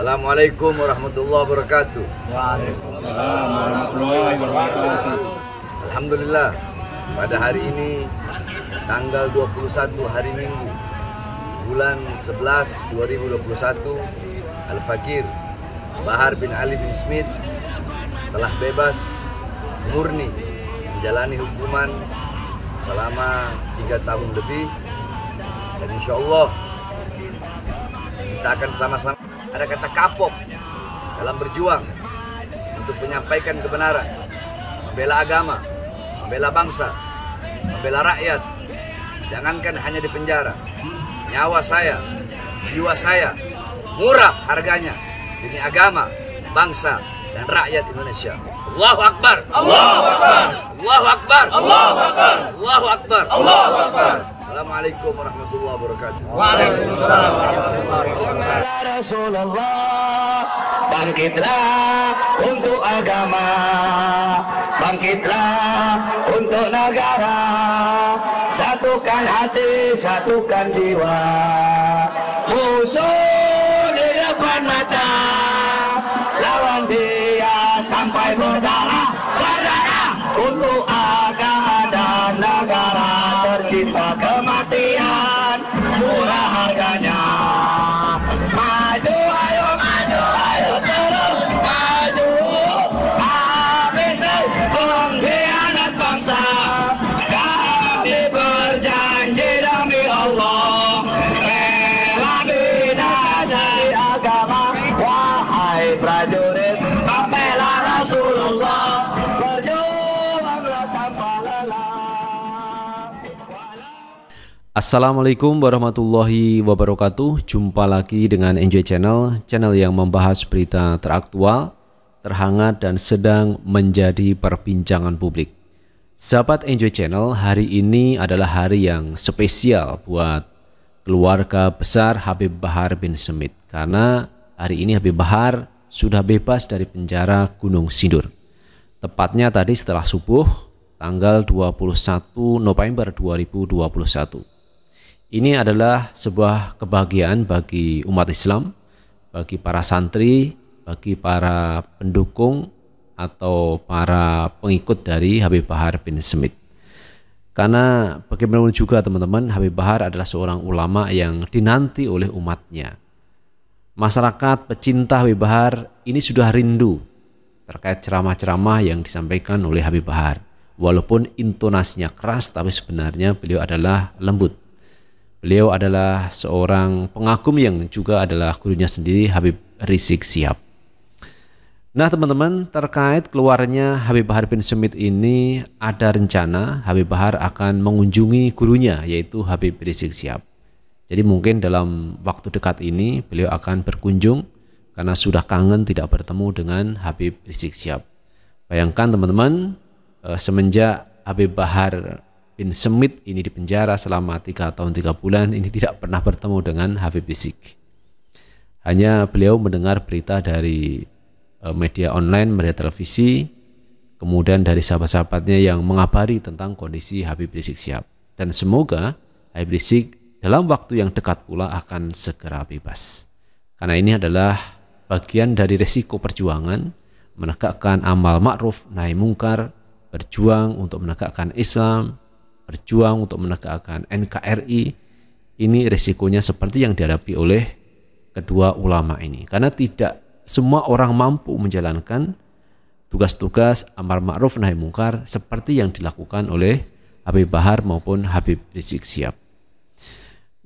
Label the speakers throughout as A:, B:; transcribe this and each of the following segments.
A: Assalamualaikum warahmatullahi wabarakatuh. Waalaikumsalam warahmatullahi wabarakatuh. Alhamdulillah pada hari ini tanggal 21 hari Minggu bulan 11 2021 Al-Fakir Bahar bin Ali bin Smith telah bebas murni menjalani hukuman selama tiga tahun lebih dan insya Allah kita akan sama-sama ada kata kapok dalam berjuang untuk menyampaikan kebenaran, membela agama, membela bangsa, membela rakyat. Jangankan hanya di penjara, nyawa saya, jiwa saya, murah harganya demi agama, bangsa, dan rakyat Indonesia. Allahu Akbar. Allahu Akbar. Allahu Akbar. Allahu Akbar. Allahu Akbar. Allahu Akbar. Assalamualaikum warahmatullahi wabarakatuh. Waalaikumsalam warahmatullahi wabarakatuh. Ya Rasulullah bangkitlah untuk agama, bangkitlah untuk negara. Satukan hati, satukan jiwa. Musuh di depan mata berdarah berdarah untuk Assalamualaikum warahmatullahi wabarakatuh Jumpa lagi dengan Enjoy Channel Channel yang membahas berita teraktual Terhangat dan sedang menjadi perbincangan publik Sahabat Enjoy Channel Hari ini adalah hari yang spesial buat keluarga besar Habib Bahar bin Semit Karena hari ini Habib Bahar sudah bebas dari penjara Gunung Sindur Tepatnya tadi setelah subuh tanggal 21 November 2021 ini adalah sebuah kebahagiaan bagi umat Islam, bagi para santri, bagi para pendukung atau para pengikut dari Habib Bahar bin Smith. Karena bagaimanapun juga teman-teman, Habib Bahar adalah seorang ulama yang dinanti oleh umatnya. Masyarakat pecinta Habib Bahar ini sudah rindu terkait ceramah-ceramah yang disampaikan oleh Habib Bahar. Walaupun intonasinya keras, tapi sebenarnya beliau adalah lembut Beliau adalah seorang pengakum yang juga adalah gurunya sendiri Habib Rizik Siap. Nah teman-teman terkait keluarnya Habib Bahar bin Smith ini ada rencana Habib Bahar akan mengunjungi gurunya yaitu Habib Rizik Siap. Jadi mungkin dalam waktu dekat ini beliau akan berkunjung karena sudah kangen tidak bertemu dengan Habib Rizik Siap. Bayangkan teman-teman eh, semenjak Habib Bahar bin Semit ini dipenjara selama tiga tahun tiga bulan ini tidak pernah bertemu dengan Habib Rizik. Hanya beliau mendengar berita dari e, media online, media televisi, kemudian dari sahabat-sahabatnya yang mengabari tentang kondisi Habib Rizik siap. Dan semoga Habib Rizik dalam waktu yang dekat pula akan segera bebas. Karena ini adalah bagian dari resiko perjuangan menegakkan amal ma'ruf nahi mungkar, berjuang untuk menegakkan Islam, berjuang untuk menegakkan NKRI ini resikonya seperti yang dihadapi oleh kedua ulama ini karena tidak semua orang mampu menjalankan tugas-tugas amar ma'ruf nahi mungkar seperti yang dilakukan oleh Habib Bahar maupun Habib Rizik Siap.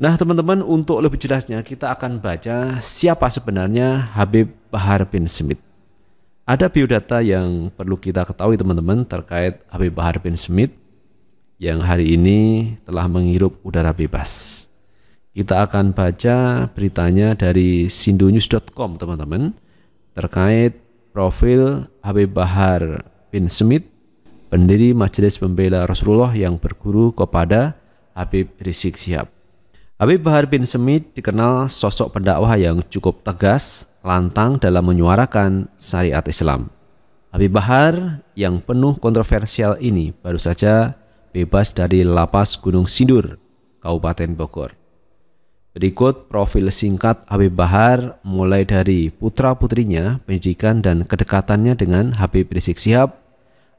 A: Nah teman-teman untuk lebih jelasnya kita akan baca siapa sebenarnya Habib Bahar bin Smith. Ada biodata yang perlu kita ketahui teman-teman terkait Habib Bahar bin Smith yang hari ini telah menghirup udara bebas. Kita akan baca beritanya dari sindonews.com teman-teman terkait profil Habib Bahar bin Smith, pendiri Majelis Pembela Rasulullah yang berguru kepada Habib Rizik Sihab. Habib Bahar bin Semit dikenal sosok pendakwah yang cukup tegas, lantang dalam menyuarakan syariat Islam. Habib Bahar yang penuh kontroversial ini baru saja bebas dari Lapas Gunung Sindur, Kabupaten Bogor. Berikut profil singkat Habib Bahar mulai dari putra-putrinya, pendidikan dan kedekatannya dengan Habib Rizik Sihab,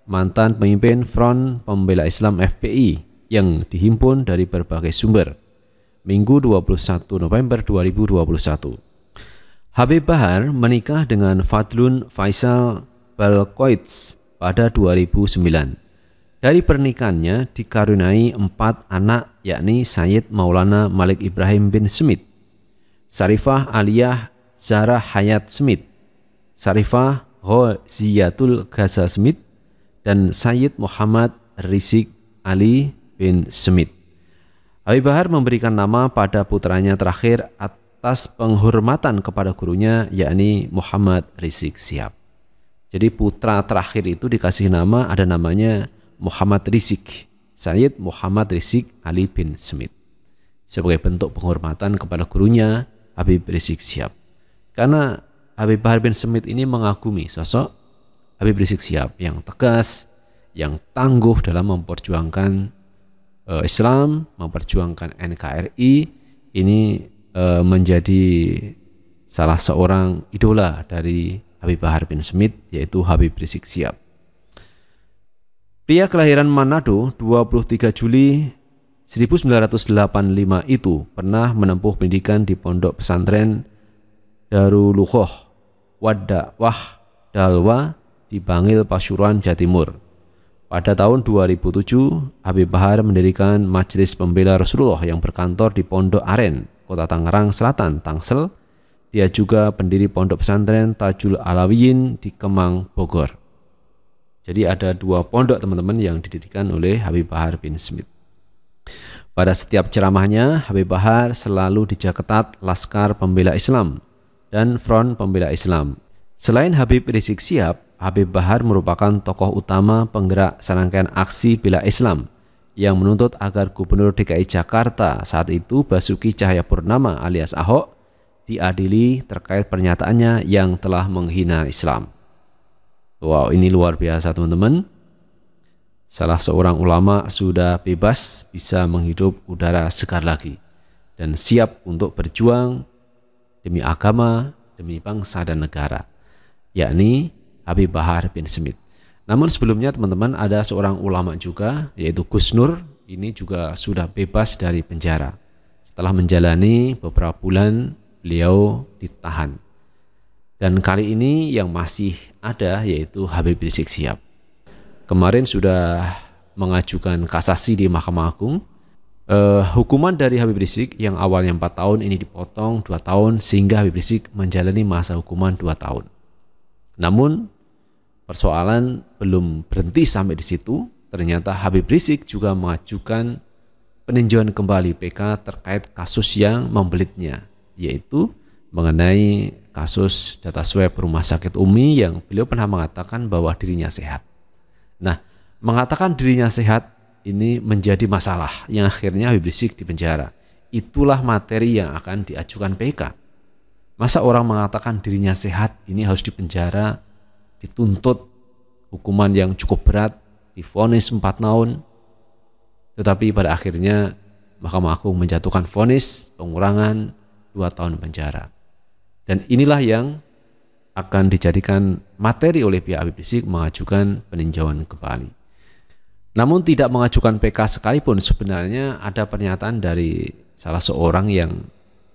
A: mantan pemimpin Front Pembela Islam FPI yang dihimpun dari berbagai sumber. Minggu 21 November 2021. Habib Bahar menikah dengan Fadlun Faisal Balkoits pada 2009. Dari pernikahannya dikaruniai empat anak yakni Sayyid Maulana Malik Ibrahim bin Smith, Sarifah Aliyah Zara Hayat Smith, Sarifah Ho Ziyatul Gaza Smith, dan Sayyid Muhammad Rizik Ali bin Smith. Habib Bahar memberikan nama pada putranya terakhir atas penghormatan kepada gurunya yakni Muhammad Rizik Siap. Jadi putra terakhir itu dikasih nama ada namanya Muhammad Rizik, Sayyid Muhammad Rizik Ali bin Smith, sebagai bentuk penghormatan kepada gurunya Habib Rizik Siap, Karena Habib Bahar bin Smith ini mengagumi sosok Habib Rizik Siap yang tegas, yang tangguh dalam memperjuangkan eh, Islam, memperjuangkan NKRI, ini eh, menjadi salah seorang idola dari Habib Bahar bin Smith yaitu Habib Rizik Siap. Pria kelahiran Manado 23 Juli 1985 itu pernah menempuh pendidikan di pondok pesantren Daruluhoh Wadawah Wadawah Dalwa di Bangil Pasuruan Jatimur. Pada tahun 2007, Habib Bahar mendirikan Majelis Pembela Rasulullah yang berkantor di Pondok Aren, Kota Tangerang Selatan, Tangsel. Dia juga pendiri pondok pesantren Tajul Alawiyin di Kemang, Bogor. Jadi ada dua pondok teman-teman yang didirikan oleh Habib Bahar bin Smith. Pada setiap ceramahnya, Habib Bahar selalu dijaketat Laskar Pembela Islam dan Front Pembela Islam. Selain Habib Rizik Siap, Habib Bahar merupakan tokoh utama penggerak serangkaian aksi bela Islam yang menuntut agar Gubernur DKI Jakarta saat itu Basuki Cahayapurnama alias Ahok diadili terkait pernyataannya yang telah menghina Islam. Wow, ini luar biasa teman-teman. Salah seorang ulama sudah bebas bisa menghidup udara segar lagi dan siap untuk berjuang demi agama, demi bangsa dan negara, yakni Habib Bahar bin Smith. Namun sebelumnya teman-teman ada seorang ulama juga yaitu Gus Nur ini juga sudah bebas dari penjara. Setelah menjalani beberapa bulan beliau ditahan. Dan kali ini yang masih ada yaitu Habib Rizik siap Kemarin sudah mengajukan kasasi di Mahkamah Agung. Eh, hukuman dari Habib Rizik yang awalnya 4 tahun ini dipotong 2 tahun sehingga Habib Rizik menjalani masa hukuman 2 tahun. Namun persoalan belum berhenti sampai di situ. Ternyata Habib Rizik juga mengajukan peninjauan kembali PK terkait kasus yang membelitnya, yaitu mengenai kasus data swab rumah sakit Umi yang beliau pernah mengatakan bahwa dirinya sehat. Nah, mengatakan dirinya sehat ini menjadi masalah yang akhirnya Habib Rizik dipenjara. Itulah materi yang akan diajukan PK. Masa orang mengatakan dirinya sehat ini harus dipenjara, dituntut hukuman yang cukup berat, difonis 4 tahun. Tetapi pada akhirnya Mahkamah Agung menjatuhkan vonis pengurangan 2 tahun penjara. Dan inilah yang akan dijadikan materi oleh pihak Habib Rizik mengajukan peninjauan kembali. Namun tidak mengajukan PK sekalipun sebenarnya ada pernyataan dari salah seorang yang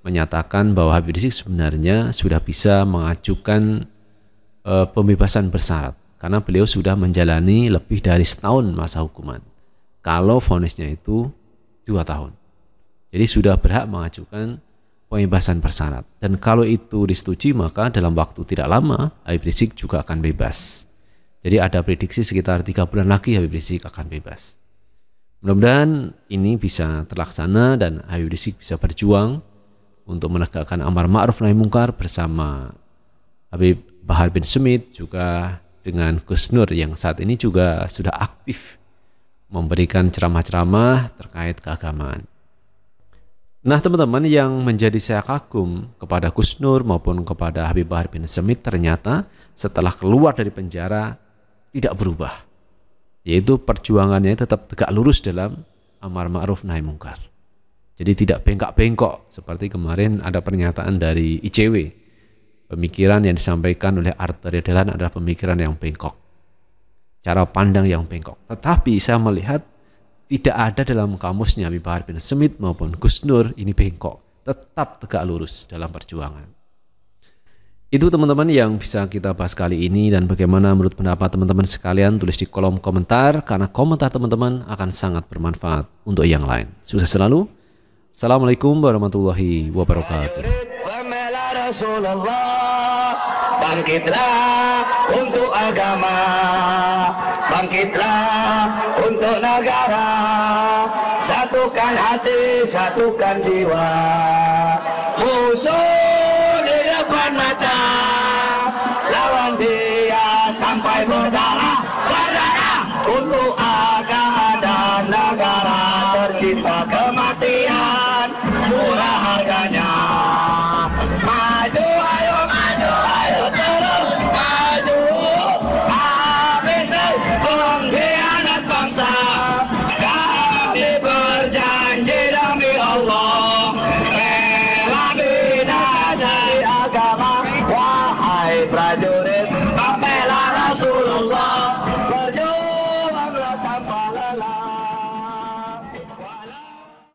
A: menyatakan bahwa Habib Rizik sebenarnya sudah bisa mengajukan e, pembebasan bersyarat karena beliau sudah menjalani lebih dari setahun masa hukuman. Kalau vonisnya itu dua tahun. Jadi sudah berhak mengajukan pembebasan bersyarat. Dan kalau itu disetujui maka dalam waktu tidak lama Habib Rizik juga akan bebas. Jadi ada prediksi sekitar tiga bulan lagi Habib Rizik akan bebas. Mudah-mudahan ini bisa terlaksana dan Habib Rizik bisa berjuang untuk menegakkan amar ma'ruf nahi mungkar bersama Habib Bahar bin Smith juga dengan Gus Nur yang saat ini juga sudah aktif memberikan ceramah-ceramah terkait keagamaan. Nah teman-teman yang menjadi saya kagum kepada Kusnur maupun kepada Habib Bahar bin Semit ternyata setelah keluar dari penjara tidak berubah. Yaitu perjuangannya tetap tegak lurus dalam amar ma'ruf nahi mungkar. Jadi tidak bengkak-bengkok seperti kemarin ada pernyataan dari ICW. Pemikiran yang disampaikan oleh Arthur Delan adalah pemikiran yang bengkok. Cara pandang yang bengkok. Tetapi saya melihat tidak ada dalam kamusnya Bahar bin Semit maupun Gus Nur ini bengkok, tetap tegak lurus dalam perjuangan. Itu teman-teman yang bisa kita bahas kali ini dan bagaimana menurut pendapat teman-teman sekalian tulis di kolom komentar karena komentar teman-teman akan sangat bermanfaat untuk yang lain. Sukses selalu. Assalamualaikum warahmatullahi wabarakatuh untuk agama Bangkitlah untuk negara Satukan hati, satukan jiwa Musuh di depan mata Lawan dia sampai berdarah Berdarah untuk agama dan negara tercipta.